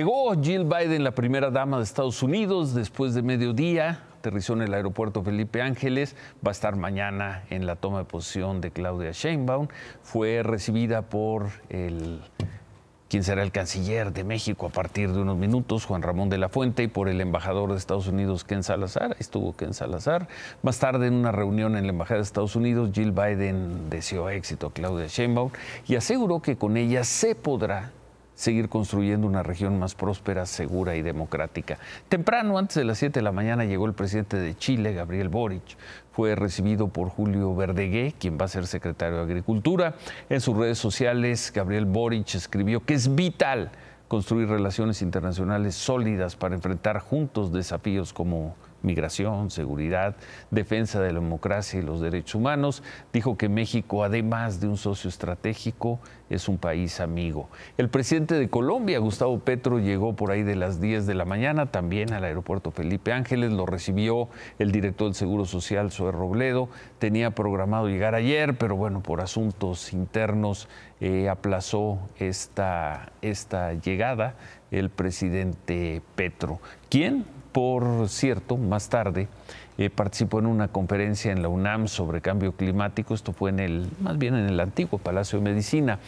Llegó Jill Biden, la primera dama de Estados Unidos, después de mediodía, aterrizó en el aeropuerto Felipe Ángeles, va a estar mañana en la toma de posición de Claudia Sheinbaum, fue recibida por el quien será el canciller de México a partir de unos minutos, Juan Ramón de la Fuente, y por el embajador de Estados Unidos, Ken Salazar. estuvo Ken Salazar. Más tarde, en una reunión en la Embajada de Estados Unidos, Jill Biden deseó éxito a Claudia Sheinbaum y aseguró que con ella se podrá seguir construyendo una región más próspera, segura y democrática. Temprano, antes de las 7 de la mañana, llegó el presidente de Chile, Gabriel Boric. Fue recibido por Julio Verdegué, quien va a ser secretario de Agricultura. En sus redes sociales, Gabriel Boric escribió que es vital construir relaciones internacionales sólidas para enfrentar juntos desafíos como migración, seguridad, defensa de la democracia y los derechos humanos, dijo que México, además de un socio estratégico, es un país amigo. El presidente de Colombia, Gustavo Petro, llegó por ahí de las 10 de la mañana también al aeropuerto Felipe Ángeles, lo recibió el director del Seguro Social, Zoe Robledo, tenía programado llegar ayer, pero bueno, por asuntos internos eh, aplazó esta, esta llegada el presidente Petro. ¿Quién? Por cierto, más tarde eh, participó en una conferencia en la UNAM sobre cambio climático, esto fue en el, más bien en el antiguo Palacio de Medicina.